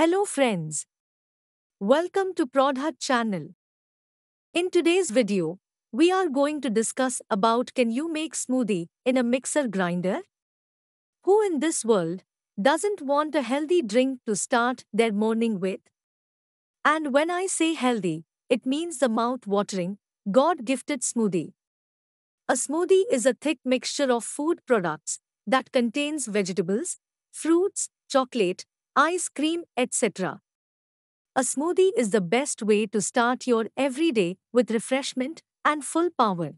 Hello friends. Welcome to Prodhat channel. In today's video, we are going to discuss about can you make smoothie in a mixer grinder? Who in this world doesn't want a healthy drink to start their morning with? And when I say healthy, it means the mouth-watering, God-gifted smoothie. A smoothie is a thick mixture of food products that contains vegetables, fruits, chocolate, ice cream, etc. A smoothie is the best way to start your everyday with refreshment and full power.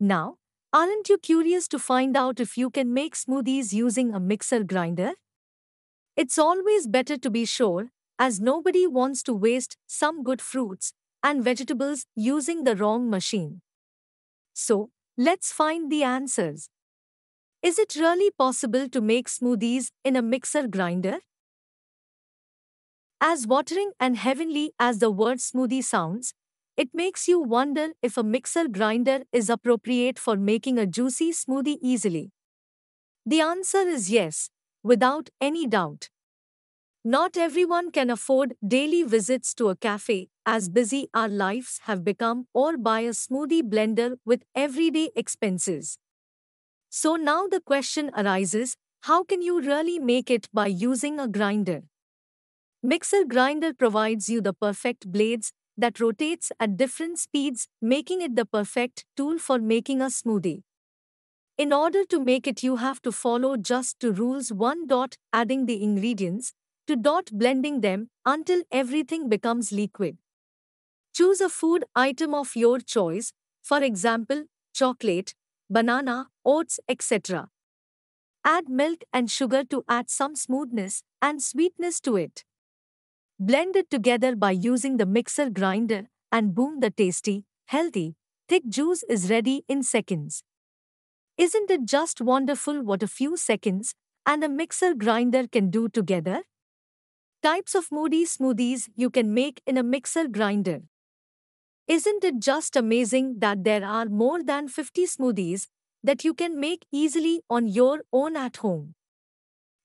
Now, aren't you curious to find out if you can make smoothies using a mixer grinder? It's always better to be sure, as nobody wants to waste some good fruits and vegetables using the wrong machine. So, let's find the answers. Is it really possible to make smoothies in a mixer grinder? As watering and heavenly as the word smoothie sounds, it makes you wonder if a mixer grinder is appropriate for making a juicy smoothie easily. The answer is yes, without any doubt. Not everyone can afford daily visits to a cafe, as busy our lives have become, or buy a smoothie blender with everyday expenses. So now the question arises, how can you really make it by using a grinder? Mixer grinder provides you the perfect blades that rotates at different speeds, making it the perfect tool for making a smoothie. In order to make it you have to follow just two rules 1. Dot adding the ingredients, 2. Dot blending them until everything becomes liquid. Choose a food item of your choice, for example, chocolate, banana, oats, etc. Add milk and sugar to add some smoothness and sweetness to it. Blend it together by using the mixer grinder and boom the tasty, healthy, thick juice is ready in seconds. Isn't it just wonderful what a few seconds and a mixer grinder can do together? Types of moody smoothies you can make in a mixer grinder. Isn't it just amazing that there are more than 50 smoothies that you can make easily on your own at home.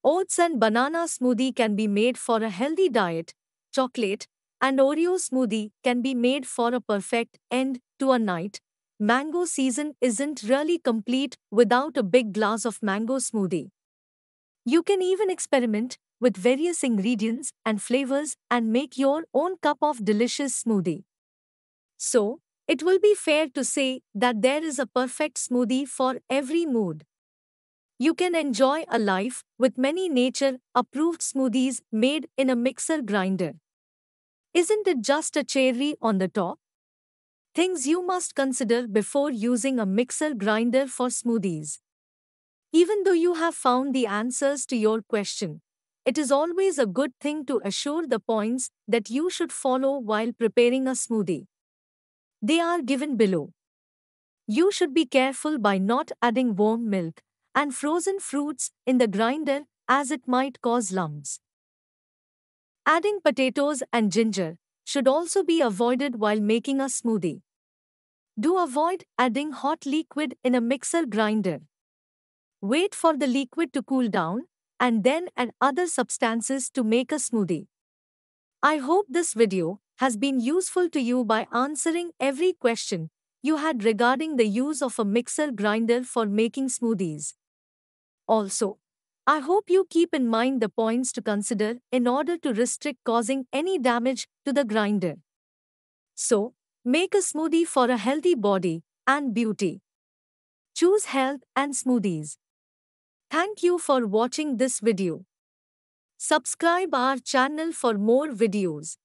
Oats and banana smoothie can be made for a healthy diet, chocolate, and Oreo smoothie can be made for a perfect end to a night. Mango season isn't really complete without a big glass of mango smoothie. You can even experiment with various ingredients and flavors and make your own cup of delicious smoothie. So, it will be fair to say that there is a perfect smoothie for every mood. You can enjoy a life with many nature approved smoothies made in a mixer grinder. Isn't it just a cherry on the top? Things you must consider before using a mixer grinder for smoothies. Even though you have found the answers to your question, it is always a good thing to assure the points that you should follow while preparing a smoothie. They are given below. You should be careful by not adding warm milk and frozen fruits in the grinder as it might cause lumps. Adding potatoes and ginger should also be avoided while making a smoothie. Do avoid adding hot liquid in a mixer grinder. Wait for the liquid to cool down and then add other substances to make a smoothie. I hope this video has been useful to you by answering every question you had regarding the use of a mixer grinder for making smoothies. Also, I hope you keep in mind the points to consider in order to restrict causing any damage to the grinder. So, make a smoothie for a healthy body and beauty. Choose health and smoothies. Thank you for watching this video. Subscribe our channel for more videos.